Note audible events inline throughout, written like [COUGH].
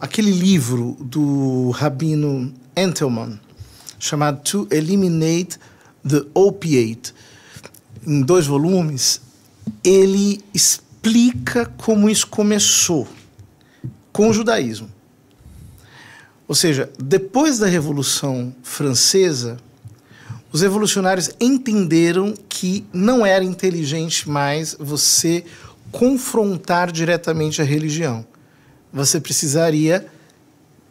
aquele livro do rabino Entelman, chamado To Eliminate the Opiate, em dois volumes, ele explica como isso começou com o judaísmo. Ou seja, depois da Revolução Francesa, os revolucionários entenderam que não era inteligente mais você confrontar diretamente a religião. Você precisaria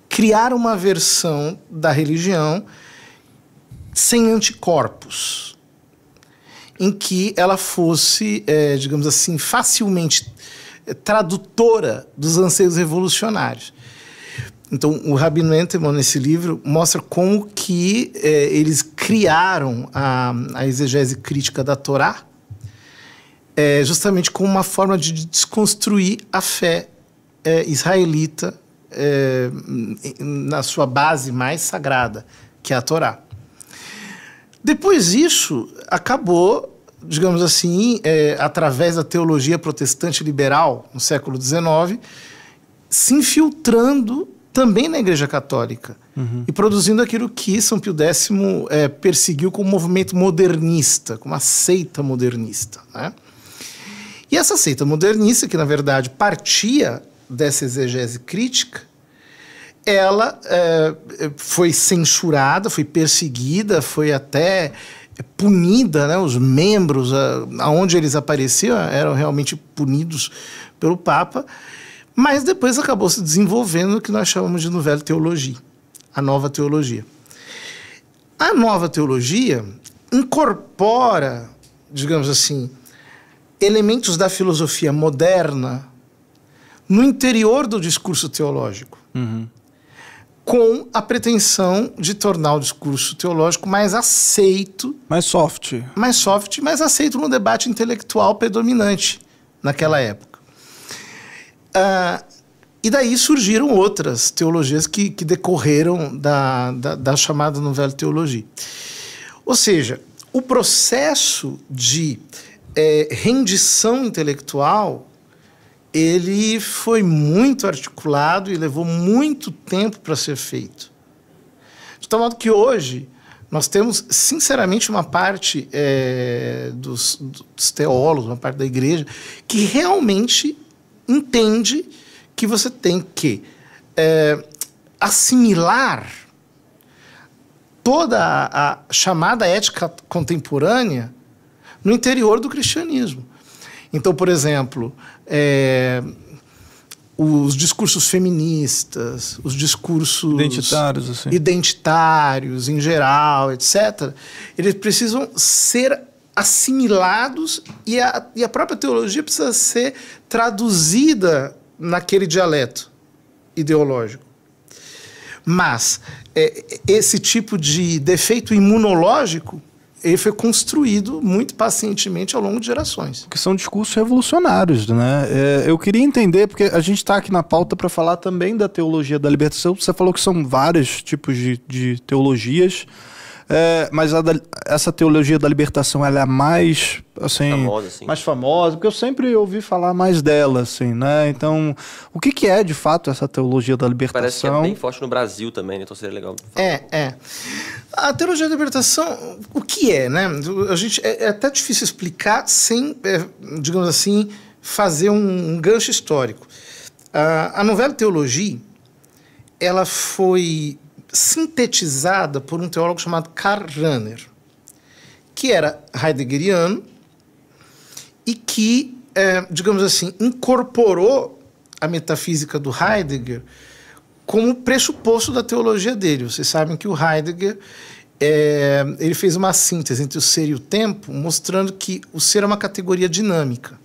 criar uma versão da religião sem anticorpos, em que ela fosse, é, digamos assim, facilmente é, tradutora dos anseios revolucionários. Então, o Rabino Entemon, nesse livro, mostra como que é, eles criaram a, a exegese crítica da Torá, é, justamente como uma forma de desconstruir a fé é, israelita é, na sua base mais sagrada, que é a Torá. Depois disso, acabou, digamos assim, é, através da teologia protestante liberal no século XIX, se infiltrando também na Igreja Católica uhum. e produzindo aquilo que São Pio X é, perseguiu como movimento modernista, como a seita modernista. Né? E essa seita modernista, que na verdade partia dessa exegese crítica, ela é, foi censurada, foi perseguida, foi até punida, né? Os membros, a, aonde eles apareciam, eram realmente punidos pelo Papa. Mas depois acabou se desenvolvendo o que nós chamamos de novela teologia, a nova teologia. A nova teologia incorpora, digamos assim, elementos da filosofia moderna no interior do discurso teológico, uhum. com a pretensão de tornar o discurso teológico mais aceito. Mais soft. Mais soft, mais aceito no debate intelectual predominante naquela época. Ah, e daí surgiram outras teologias que, que decorreram da, da, da chamada novela teologia. Ou seja, o processo de é, rendição intelectual ele foi muito articulado e levou muito tempo para ser feito. De tal modo que hoje nós temos, sinceramente, uma parte é, dos, dos, teólogos, uma parte da igreja, que realmente entende que você tem que é, assimilar toda a, a chamada ética contemporânea no interior do cristianismo. Então, por exemplo, é, os discursos feministas, os discursos identitários, assim. identitários em geral, etc. Eles precisam ser assimilados e a, e a própria teologia precisa ser traduzida naquele dialeto ideológico. Mas é, esse tipo de defeito imunológico ele foi construído muito pacientemente ao longo de gerações. Que são discursos revolucionários, né? É, eu queria entender, porque a gente está aqui na pauta para falar também da teologia da libertação. Você falou que são vários tipos de, de teologias. É, mas da, essa teologia da libertação, ela é mais, assim, famosa, mais famosa, porque eu sempre ouvi falar mais dela, assim, né? Então, o que, que é, de fato, essa teologia da libertação? Parece que é bem forte no Brasil também, né? Então seria legal falar. É, é. A teologia da libertação, o que é, né? A gente, é, é até difícil explicar sem, é, digamos assim, fazer um, um gancho histórico. Uh, a novela Teologia, ela foi sintetizada por um teólogo chamado Karl Rahner, que era heideggeriano e que, é, digamos assim, incorporou a metafísica do Heidegger como pressuposto da teologia dele. Vocês sabem que o Heidegger é, ele fez uma síntese entre o ser e o tempo, mostrando que o ser é uma categoria dinâmica.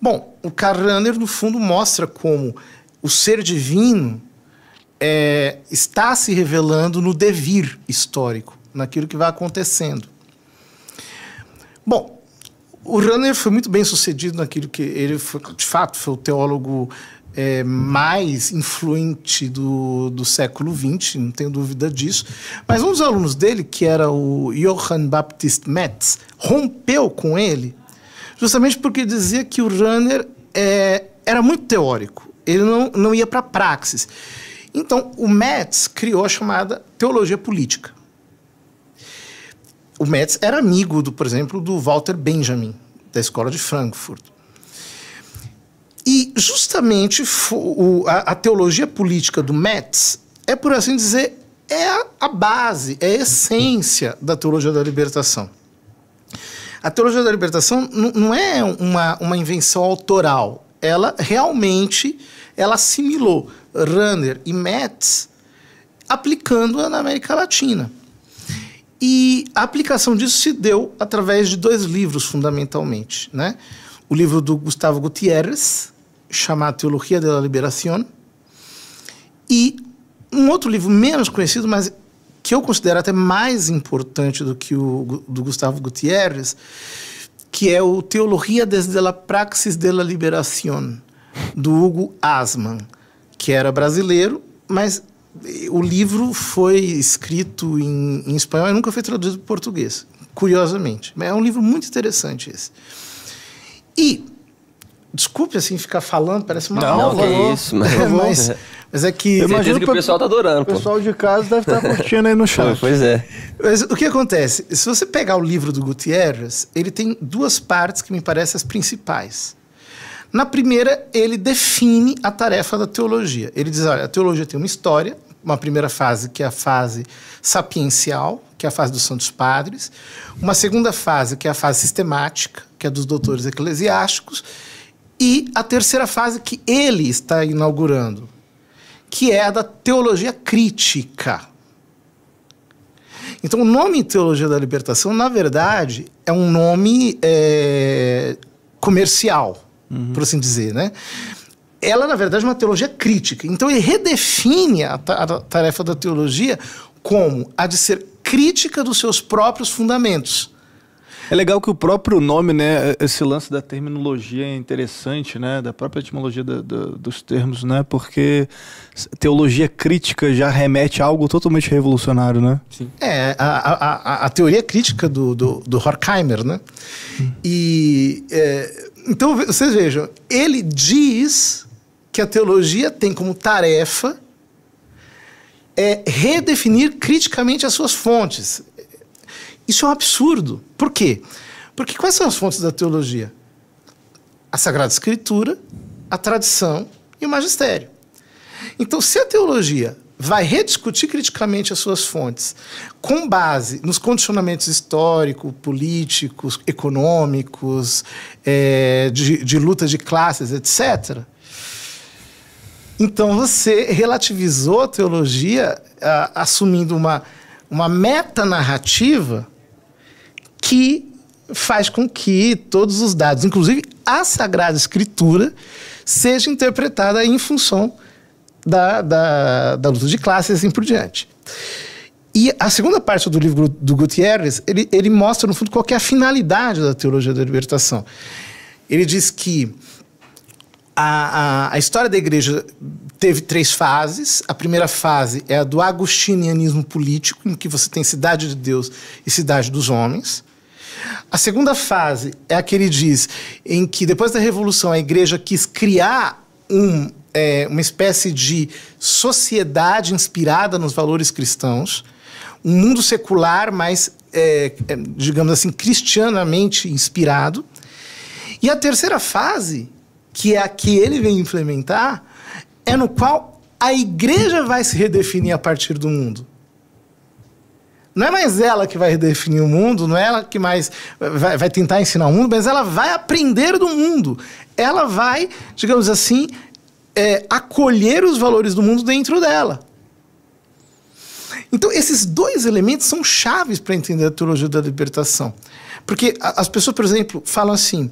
Bom, o Karl Rahner, no fundo, mostra como o ser divino é, está se revelando no devir histórico, naquilo que vai acontecendo. Bom, o Runner foi muito bem sucedido naquilo que ele, foi, de fato, foi o teólogo é, mais influente do, do século XX, não tenho dúvida disso. Mas um dos alunos dele, que era o Johann Baptist Metz, rompeu com ele, justamente porque dizia que o Runner é, era muito teórico, ele não, não ia para a praxis. Então, o Metz criou a chamada teologia política. O Metz era amigo, do, por exemplo, do Walter Benjamin, da escola de Frankfurt. E justamente a, teologia política do Metz é, por assim dizer, é a base, é a essência da teologia da libertação. A teologia da libertação não é uma, uma invenção autoral, ela realmente ela assimilou runner e METs, aplicando-a na América Latina. E a aplicação disso se deu através de dois livros, fundamentalmente. Né? O livro do Gustavo Gutierrez, chamado Teologia da Liberação, e um outro livro menos conhecido, mas que eu considero até mais importante do que o do Gustavo Gutierrez, que é o Teologia desde a Praxis de la Liberación, do Hugo Asman, que era brasileiro, mas o livro foi escrito em, em espanhol e nunca foi traduzido para português, curiosamente. Mas é um livro muito interessante esse. E, desculpe assim ficar falando, parece uma Não, aula. Não, é isso. Mas, [LAUGHS] mas, mas, é que... Eu imagino que o pessoal está adorando. O pessoal tá pô. de casa deve estar tá curtindo aí no chat. pois é. Mas o que acontece? Se você pegar o livro do Gutierrez, ele tem duas partes que me parecem as principais. Na primeira, ele define a tarefa da teologia. Ele diz: olha, a teologia tem uma história, uma primeira fase, que é a fase sapiencial, que é a fase dos santos padres, uma segunda fase, que é a fase sistemática, que é dos doutores eclesiásticos, e a terceira fase que ele está inaugurando, que é a da teologia crítica. Então, o nome Teologia da Libertação, na verdade, é um nome é, comercial uhum. por assim dizer, né? Ela, na verdade, é uma teologia crítica. Então, ele redefine a, ta a tarefa da teologia como a de ser crítica dos seus próprios fundamentos. É legal que o próprio nome, né? É, esse lance da terminologia é interessante, né? Da própria etimologia da, da, dos termos, né? Porque teologia crítica já remete a algo totalmente revolucionário, né? Sim. É, a, a, a, a teoria crítica do, do, do Horkheimer, né? Hum. E. É, então, vocês vejam, ele diz que a teologia tem como tarefa é redefinir criticamente as suas fontes. Isso é um absurdo. Por quê? Porque quais são as fontes da teologia? A Sagrada Escritura, a tradição e o magistério. Então, se a teologia vai rediscutir criticamente as suas fontes, com base nos condicionamentos históricos, políticos, econômicos, é, de, de luta de classes, etc. Então você relativizou a teologia a, assumindo uma, uma metanarrativa que faz com que todos os dados, inclusive a Sagrada Escritura, seja interpretada em função da, da, da luta de classes e assim por diante. E a segunda parte do livro do Gutierrez, ele, ele mostra, no fundo, qual é a finalidade da teologia da libertação. Ele diz que a, a, a, história da igreja teve três fases. A primeira fase é a do agostinianismo político, em que você tem cidade de Deus e cidade dos homens. A segunda fase é a que ele diz, em que depois da Revolução a igreja quis criar um, é, uma espécie de sociedade inspirada nos valores cristãos, um mundo secular, mas, é, é, digamos assim, cristianamente inspirado. E a terceira fase, que é a que ele vem implementar, é no qual a igreja vai se redefinir a partir do mundo. Não é mais ela que vai redefinir o mundo, não é ela que mais vai, vai tentar ensinar o mundo, mas ela vai aprender do mundo. Ela vai, digamos assim, é, acolher os valores do mundo dentro dela. Então, esses dois elementos são chaves para entender a teologia da libertação. Porque as pessoas, por exemplo, falam assim,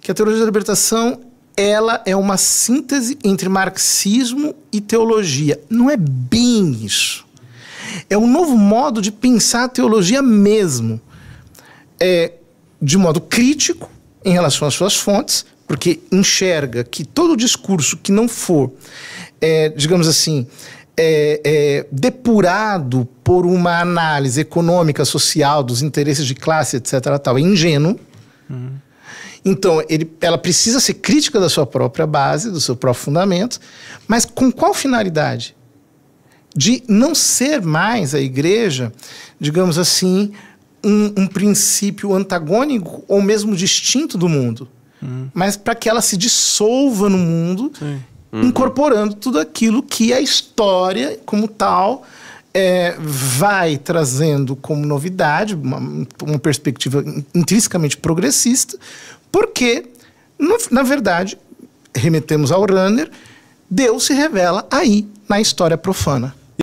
que a teologia da libertação ela é uma síntese entre marxismo e teologia. Não é bem isso. É um novo modo de pensar a teologia mesmo. É, de modo crítico em relação às suas fontes, porque enxerga que todo discurso que não for, é, digamos assim, é, é, depurado por uma análise econômica, social, dos interesses de classe, etc., tal, é ingênuo. Uhum. Então, ele, ela precisa ser crítica da sua própria base, do seu próprio fundamento, mas com qual finalidade? de não ser mais a igreja, digamos assim, um, um princípio antagônico ou mesmo distinto do mundo, hum. mas para que ela se dissolva no mundo, uhum. incorporando tudo aquilo que a história, como tal, é, vai trazendo como novidade, uma, uma perspectiva intrinsecamente progressista, porque, no, na verdade, remetemos ao Runner, Deus se revela aí, na história profana.